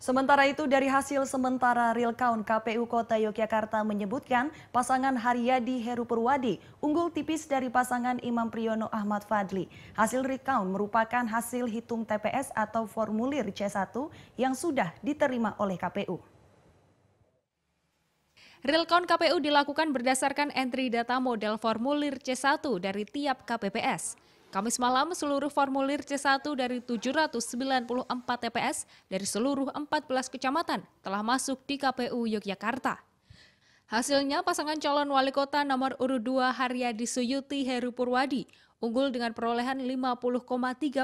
Sementara itu dari hasil sementara real count KPU Kota Yogyakarta menyebutkan pasangan Haryadi Heru Purwadi unggul tipis dari pasangan Imam Priyono Ahmad Fadli. Hasil real count merupakan hasil hitung TPS atau formulir C1 yang sudah diterima oleh KPU. Real count KPU dilakukan berdasarkan entry data model formulir C1 dari tiap KPPS. Kamis malam, seluruh formulir C1 dari 794 TPS dari seluruh 14 kecamatan telah masuk di KPU Yogyakarta. Hasilnya, pasangan calon wali kota nomor urut 2 Haryadi Suyuti Heru Purwadi unggul dengan perolehan 50,3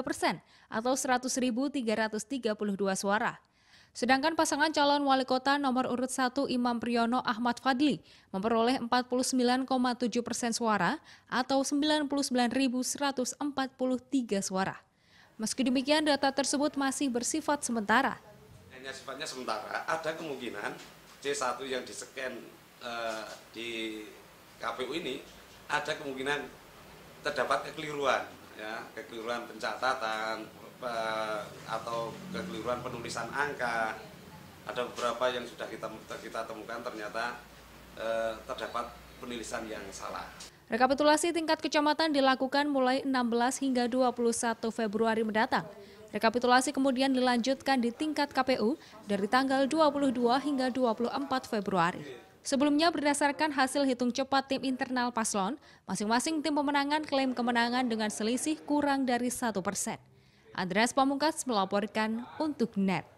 persen atau 100.332 suara. Sedangkan pasangan calon wali kota nomor urut 1 Imam Priyono Ahmad Fadli memperoleh 49,7 persen suara atau 99.143 suara. Meski demikian data tersebut masih bersifat sementara. Hanya sifatnya sementara, ada kemungkinan C1 yang diseken eh, di KPU ini ada kemungkinan terdapat kekeliruan ya kekeliruan pencatatan eh, kebutuhan penulisan angka ada beberapa yang sudah kita kita temukan ternyata eh, terdapat penulisan yang salah. Rekapitulasi tingkat kecamatan dilakukan mulai 16 hingga 21 Februari mendatang. Rekapitulasi kemudian dilanjutkan di tingkat KPU dari tanggal 22 hingga 24 Februari. Sebelumnya berdasarkan hasil hitung cepat tim internal paslon, masing-masing tim pemenangan klaim kemenangan dengan selisih kurang dari satu persen. Andreas Pamungkas melaporkan untuk NET.